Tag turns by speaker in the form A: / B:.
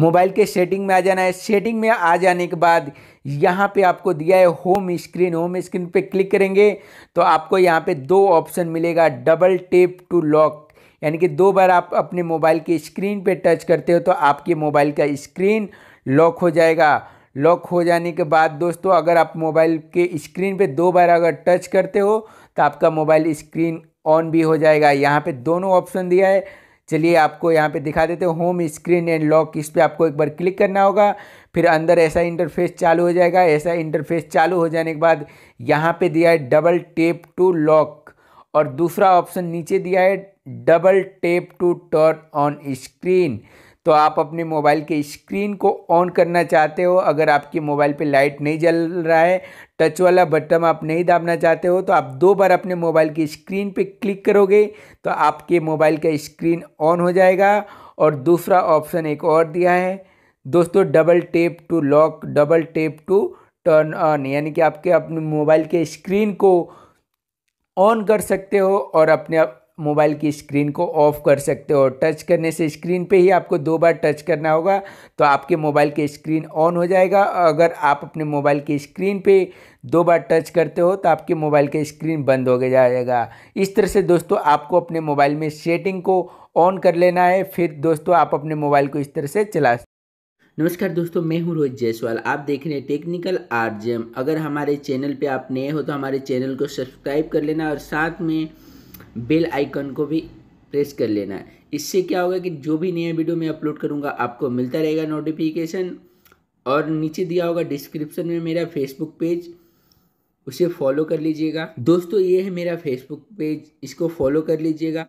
A: mobile के setting में आ जाना है सेटिंग में आ जाने के बाद यहाँ पे आपको दिया है होम स्क्रीन होम स्क्रीन पे क्लिक करेंगे तो आपको यहाँ पे दो ऑप्शन मिलेगा डबल टेप टू लॉक यानी कि दो बार आप अपने मोबाइल की स्क्रीन पे टच करते हो तो आपके मोबाइल का स्क्रीन लॉक हो जाएगा लॉक हो जाने के बाद दोस्तों अगर आप मोबाइल के स्क्रीन पर दो बार अगर टच करते हो तो आपका मोबाइल स्क्रीन ऑन भी हो जाएगा यहाँ पे दोनों ऑप्शन दिया है चलिए आपको यहाँ पे दिखा देते हैं होम स्क्रीन एंड लॉक इस पर आपको एक बार क्लिक करना होगा फिर अंदर ऐसा इंटरफेस चालू हो जाएगा ऐसा इंटरफेस चालू हो जाने के बाद यहाँ पे दिया है डबल टेप टू लॉक और दूसरा ऑप्शन नीचे दिया है double tap to turn on screen तो आप अपने मोबाइल के स्क्रीन को ऑन करना चाहते हो अगर आपके मोबाइल पे लाइट नहीं जल रहा है टच वाला बटन आप नहीं दाबना चाहते हो तो आप दो बार अपने मोबाइल की स्क्रीन पे क्लिक करोगे तो आपके मोबाइल का स्क्रीन ऑन हो जाएगा और दूसरा ऑप्शन एक और दिया है दोस्तों double tap to lock double tap to turn on यानी कि आपके अपने मोबाइल के स्क्रीन को ऑन कर सकते हो और अपने मोबाइल की स्क्रीन को ऑफ कर सकते हो टच करने से स्क्रीन पे ही आपको दो बार टच करना होगा तो आपके मोबाइल की स्क्रीन ऑन हो जाएगा अगर आप अपने मोबाइल की स्क्रीन पे दो बार टच करते हो तो आपके मोबाइल की स्क्रीन बंद हो जाएगा इस तरह से दोस्तों आपको अपने मोबाइल में सेटिंग को ऑन कर लेना है फिर दोस्तों आप अपने मोबाइल को इस तरह
B: से चला नमस्कार दोस्तों मैं हूं रोहित जायसवाल आप देख रहे हैं टेक्निकल आर अगर हमारे चैनल पे आप नए हो तो हमारे चैनल को सब्सक्राइब कर लेना और साथ में बेल आइकन को भी प्रेस कर लेना है इससे क्या होगा कि जो भी नया वीडियो मैं अपलोड करूँगा आपको मिलता रहेगा नोटिफिकेशन और नीचे दिया होगा डिस्क्रिप्शन में मेरा फेसबुक पेज उसे फॉलो कर लीजिएगा दोस्तों ये है मेरा फेसबुक पेज इसको फॉलो कर लीजिएगा